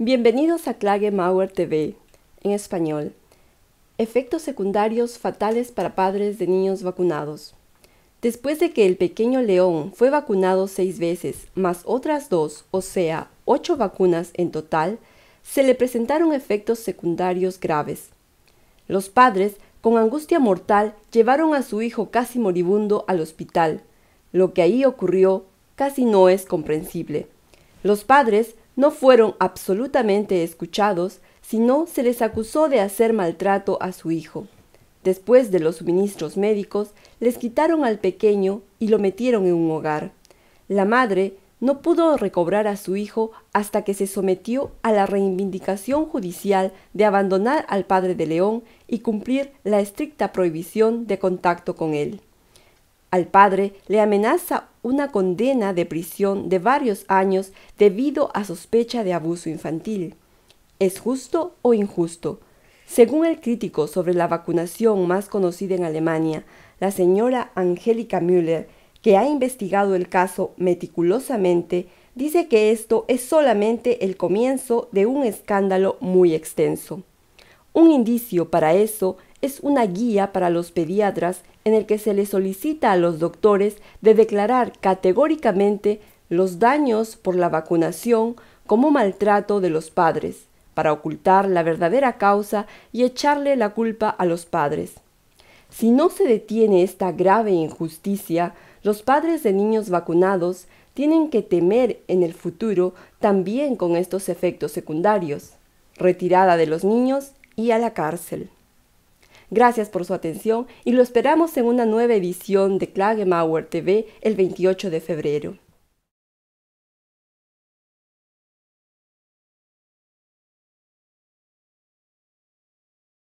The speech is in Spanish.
Bienvenidos a Mauer TV, en español. Efectos secundarios fatales para padres de niños vacunados. Después de que el pequeño león fue vacunado seis veces, más otras dos, o sea, ocho vacunas en total, se le presentaron efectos secundarios graves. Los padres, con angustia mortal, llevaron a su hijo casi moribundo al hospital. Lo que ahí ocurrió casi no es comprensible. Los padres no fueron absolutamente escuchados, sino se les acusó de hacer maltrato a su hijo. Después de los suministros médicos, les quitaron al pequeño y lo metieron en un hogar. La madre no pudo recobrar a su hijo hasta que se sometió a la reivindicación judicial de abandonar al padre de León y cumplir la estricta prohibición de contacto con él. Al padre le amenaza una condena de prisión de varios años debido a sospecha de abuso infantil. ¿Es justo o injusto? Según el crítico sobre la vacunación más conocida en Alemania, la señora Angélica Müller, que ha investigado el caso meticulosamente, dice que esto es solamente el comienzo de un escándalo muy extenso. Un indicio para eso es una guía para los pediatras en el que se le solicita a los doctores de declarar categóricamente los daños por la vacunación como maltrato de los padres, para ocultar la verdadera causa y echarle la culpa a los padres. Si no se detiene esta grave injusticia, los padres de niños vacunados tienen que temer en el futuro también con estos efectos secundarios, retirada de los niños y a la cárcel. Gracias por su atención y lo esperamos en una nueva edición de Klagemauer TV el 28 de febrero.